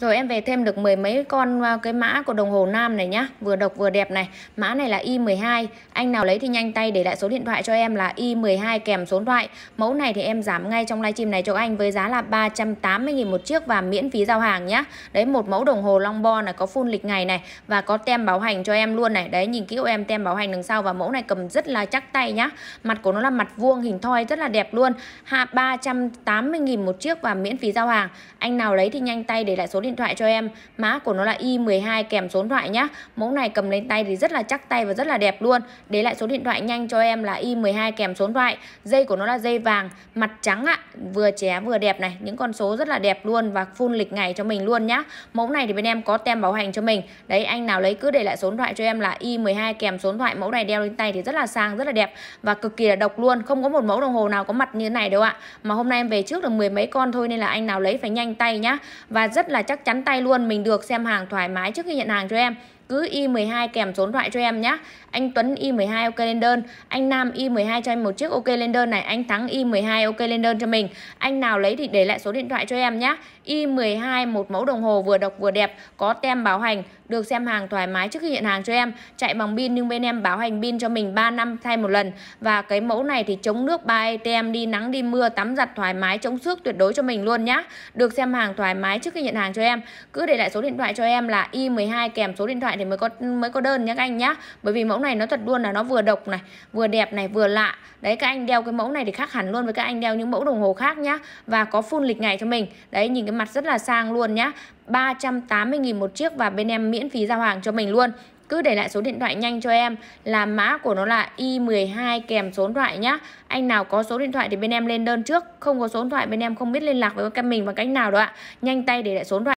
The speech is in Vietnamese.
Rồi em về thêm được mười mấy con à, cái mã của đồng hồ nam này nhá Vừa độc vừa đẹp này Mã này là Y12 Anh nào lấy thì nhanh tay để lại số điện thoại cho em là Y12 kèm số điện thoại Mẫu này thì em giảm ngay trong livestream này cho anh Với giá là 380.000 một chiếc và miễn phí giao hàng nhá Đấy một mẫu đồng hồ long bo này có full lịch ngày này Và có tem bảo hành cho em luôn này Đấy nhìn kỹ em tem bảo hành đằng sau Và mẫu này cầm rất là chắc tay nhá Mặt của nó là mặt vuông hình thoi rất là đẹp luôn 380.000 một chiếc và miễn phí giao hàng Anh nào lấy thì nhanh tay để lại số điện điện thoại cho em mã của nó là Y12 kèm số điện thoại nhá mẫu này cầm lên tay thì rất là chắc tay và rất là đẹp luôn để lại số điện thoại nhanh cho em là Y12 kèm số điện thoại dây của nó là dây vàng mặt trắng ạ vừa trẻ vừa đẹp này những con số rất là đẹp luôn và full lịch ngày cho mình luôn nhá mẫu này thì bên em có tem bảo hành cho mình đấy anh nào lấy cứ để lại số điện thoại cho em là Y12 kèm số điện thoại mẫu này đeo lên tay thì rất là sang rất là đẹp và cực kỳ là độc luôn không có một mẫu đồng hồ nào có mặt như thế này đâu ạ mà hôm nay em về trước được mười mấy con thôi nên là anh nào lấy phải nhanh tay nhá và rất là chắc chắc chắn tay luôn mình được xem hàng thoải mái trước khi nhận hàng cho em cứ Y12 kèm số điện thoại cho em nhé. Anh Tuấn Y12 ok lên đơn, anh Nam Y12 cho em một chiếc ok lên đơn này, anh Thắng Y12 ok lên đơn cho mình. Anh nào lấy thì để lại số điện thoại cho em nhé. Y12 một mẫu đồng hồ vừa độc vừa đẹp, có tem bảo hành, được xem hàng thoải mái trước khi nhận hàng cho em. Chạy bằng pin nhưng bên em bảo hành pin cho mình 3 năm thay một lần và cái mẫu này thì chống nước 3 ATM đi nắng đi mưa tắm giặt thoải mái chống xước tuyệt đối cho mình luôn nhá. Được xem hàng thoải mái trước khi nhận hàng cho em. Cứ để lại số điện thoại cho em là Y12 kèm số điện thoại thì mới có mới có đơn nhé các anh nhá bởi vì mẫu này nó thật luôn là nó vừa độc này vừa đẹp này vừa lạ đấy các anh đeo cái mẫu này thì khác hẳn luôn với các anh đeo những mẫu đồng hồ khác nhá và có full lịch ngày cho mình đấy nhìn cái mặt rất là sang luôn nhá 380.000 một chiếc và bên em miễn phí giao hàng cho mình luôn cứ để lại số điện thoại nhanh cho em là mã của nó là Y12 kèm số điện thoại nhá. Anh nào có số điện thoại thì bên em lên đơn trước, không có số điện thoại bên em không biết liên lạc với các mình bằng cách nào đó ạ. Nhanh tay để lại số điện thoại